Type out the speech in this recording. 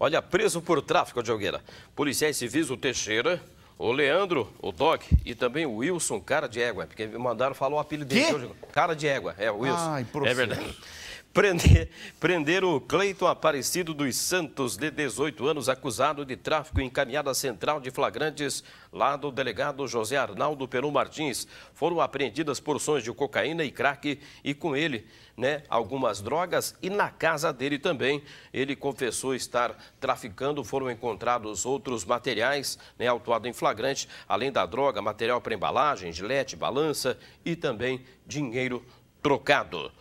Olha, preso por tráfico de Algueira. Policiais civis, o Teixeira, o Leandro, o Doc e também o Wilson, cara de égua. Porque mandaram falar o apelido dele. Cara de égua. É, o Wilson. Ai, é verdade. Prender, prender o Cleiton Aparecido dos Santos, de 18 anos, acusado de tráfico encaminhado à central de flagrantes lá do delegado José Arnaldo Peru Martins. Foram apreendidas porções de cocaína e crack e com ele, né, algumas drogas e na casa dele também. Ele confessou estar traficando, foram encontrados outros materiais, né, autuado em flagrante, além da droga, material para embalagem, gilete, balança e também dinheiro trocado.